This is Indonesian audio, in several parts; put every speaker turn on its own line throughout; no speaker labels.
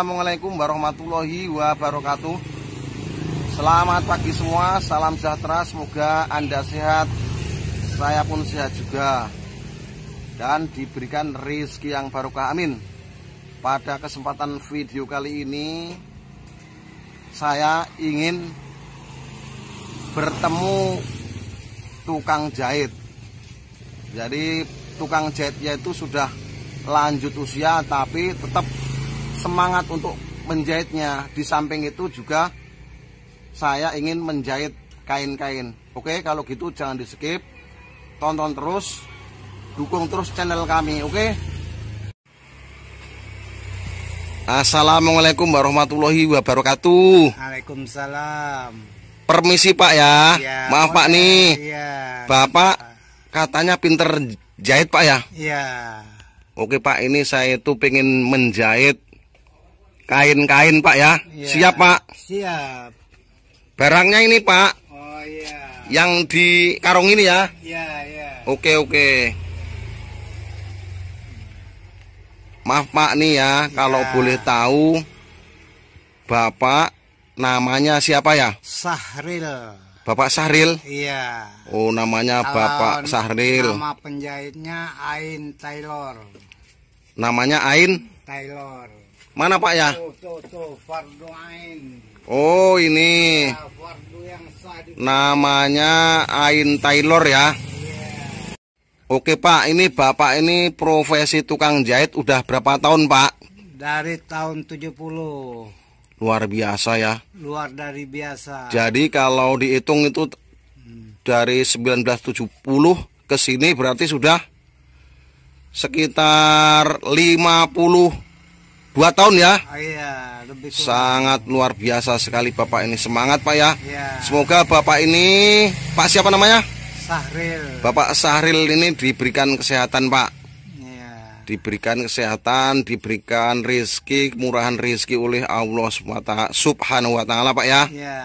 Assalamualaikum warahmatullahi wabarakatuh Selamat pagi semua, salam sejahtera, semoga Anda sehat Saya pun sehat juga Dan diberikan rezeki yang barokah, amin Pada kesempatan video kali ini Saya ingin bertemu tukang jahit Jadi tukang jahitnya itu sudah lanjut usia tapi tetap semangat untuk menjahitnya. Di samping itu juga saya ingin menjahit kain-kain. Oke, kalau gitu jangan di skip. Tonton terus, dukung terus channel kami, oke? Assalamualaikum warahmatullahi wabarakatuh.
Waalaikumsalam.
Permisi Pak ya. ya Maaf Pak ya, nih. Ya, Bapak katanya pinter jahit Pak ya. Iya. Oke Pak, ini saya itu pengen menjahit Kain-kain Pak ya. ya. Siap Pak.
Siap.
Barangnya ini Pak.
Oh ya.
Yang di karung ini ya. Ya ya. Oke oke. Maaf Pak nih ya, ya. kalau boleh tahu Bapak namanya siapa ya?
Sahril.
Bapak Sahril? Iya. Oh, namanya kalau Bapak Sahril. Nama
penjahitnya Ain Taylor.
Namanya Ain
Taylor.
Mana Pak ya? Oh, ini. Ya, Namanya Ain Taylor ya. Iya. Oke Pak, ini Bapak ini profesi tukang jahit udah berapa tahun Pak?
Dari tahun 70
luar biasa ya
luar dari biasa
jadi kalau dihitung itu hmm. dari 1970 ke sini berarti sudah sekitar 50 dua tahun ya. Ah, iya, Sangat luar biasa sekali Bapak ini. Semangat Pak ya. Iya. Semoga Bapak ini Pak siapa namanya? Sahril. Bapak Sahril ini diberikan kesehatan Pak. Iya. Diberikan kesehatan, diberikan rizki, kemurahan rizki oleh Allah Subhanahu wa Ta'ala, Pak. Ya, iya.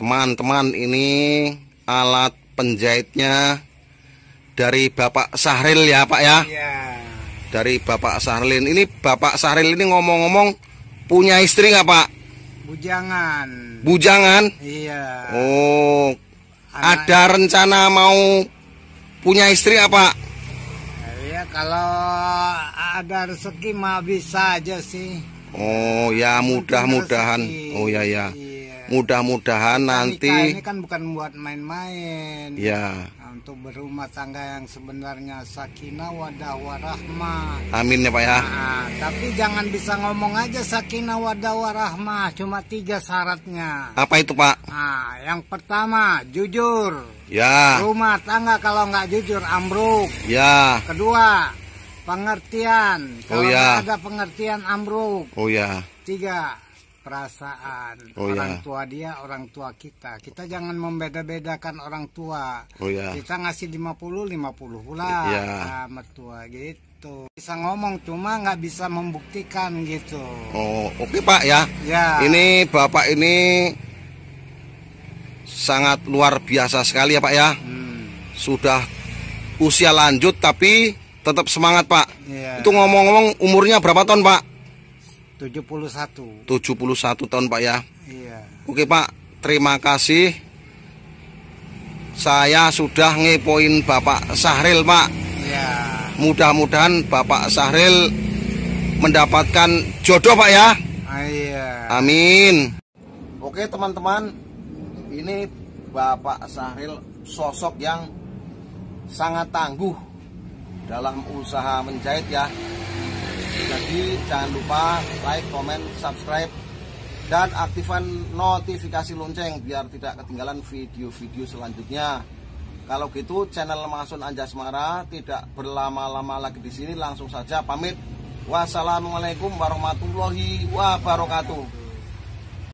teman-teman, yeah. ini alat penjahitnya dari Bapak Sahril, ya Pak. Ya, ya dari Bapak Sahril. Ini Bapak Sahril ini ngomong-ngomong punya istri nggak Pak?
Bujangan.
Bujangan? Iya. Oh. Anak... Ada rencana mau punya istri apa?
Iya, kalau ada rezeki mah bisa aja sih.
Oh ya mudah-mudahan. Oh ya ya. Iya. Mudah-mudahan nanti. Ini
kan bukan buat main-main. Ya untuk berumah tangga yang sebenarnya sakinah wadah warahmah.
Amin ya Pak ya.
Nah, tapi jangan bisa ngomong aja sakinah wadah warahmah, cuma tiga syaratnya.
Apa itu Pak?
Nah, yang pertama jujur. Ya. Rumah tangga kalau nggak jujur ambruk. Ya. Kedua pengertian. Oh, kalau oh, ya. ada pengertian ambruk. Oh ya. Tiga perasaan oh, iya. orang ya. tua dia orang tua kita kita jangan membeda-bedakan orang tua
oh, ya. kita
ngasih 50 50 pula ya. nah, mertua gitu bisa ngomong cuma nggak bisa membuktikan gitu
oh oke okay, pak ya. ya ini bapak ini sangat luar biasa sekali ya pak ya hmm. sudah usia lanjut tapi tetap semangat pak ya. itu ngomong-ngomong umurnya berapa tahun pak
71.
71 tahun Pak ya. Iya. Oke Pak, terima kasih. Saya sudah ngepoin Bapak Sahril Pak. Iya. Mudah-mudahan Bapak Sahril mendapatkan jodoh Pak ya. Ah, iya. Amin. Oke teman-teman, ini Bapak Sahril sosok yang sangat tangguh dalam usaha menjahit ya jadi jangan lupa like, comment, subscribe dan aktifkan notifikasi lonceng biar tidak ketinggalan video-video selanjutnya. Kalau gitu channel Masun Anjasmara tidak berlama-lama lagi di sini langsung saja pamit. Wassalamualaikum warahmatullahi wabarakatuh.